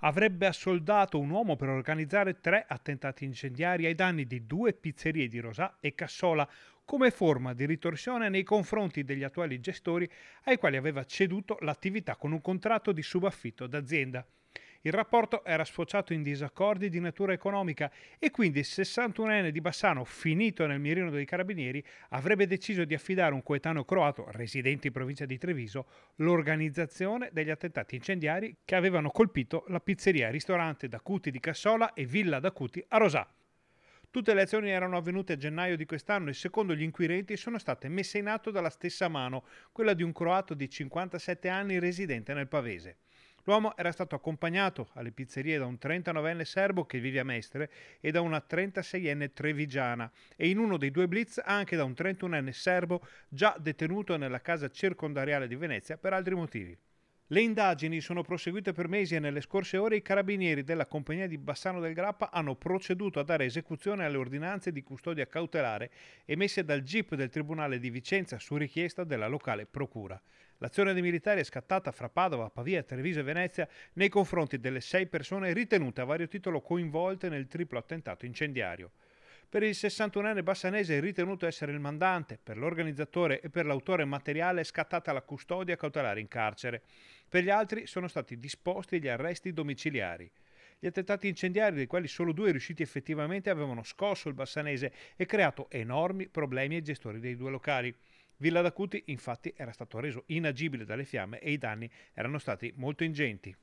avrebbe assoldato un uomo per organizzare tre attentati incendiari ai danni di due pizzerie di Rosà e Cassola come forma di ritorsione nei confronti degli attuali gestori ai quali aveva ceduto l'attività con un contratto di subaffitto d'azienda. Il rapporto era sfociato in disaccordi di natura economica e quindi il 61enne di Bassano, finito nel mirino dei carabinieri, avrebbe deciso di affidare a un coetaneo croato, residente in provincia di Treviso, l'organizzazione degli attentati incendiari che avevano colpito la pizzeria ristorante D'Acuti di Cassola e Villa D'Acuti a Rosà. Tutte le azioni erano avvenute a gennaio di quest'anno e secondo gli inquirenti sono state messe in atto dalla stessa mano, quella di un croato di 57 anni residente nel Pavese. L'uomo era stato accompagnato alle pizzerie da un 39enne serbo che vive a Mestre e da una 36enne trevigiana e in uno dei due blitz anche da un 31enne serbo già detenuto nella casa circondariale di Venezia per altri motivi. Le indagini sono proseguite per mesi e nelle scorse ore i carabinieri della compagnia di Bassano del Grappa hanno proceduto a dare esecuzione alle ordinanze di custodia cautelare emesse dal GIP del Tribunale di Vicenza su richiesta della locale procura. L'azione dei militari è scattata fra Padova, Pavia, Treviso e Venezia nei confronti delle sei persone ritenute a vario titolo coinvolte nel triplo attentato incendiario. Per il 61enne bassanese ritenuto essere il mandante, per l'organizzatore e per l'autore materiale è scattata la custodia cautelare in carcere. Per gli altri sono stati disposti gli arresti domiciliari. Gli attentati incendiari, dei quali solo due riusciti effettivamente, avevano scosso il bassanese e creato enormi problemi ai gestori dei due locali. Villa d'Acuti infatti era stato reso inagibile dalle fiamme e i danni erano stati molto ingenti.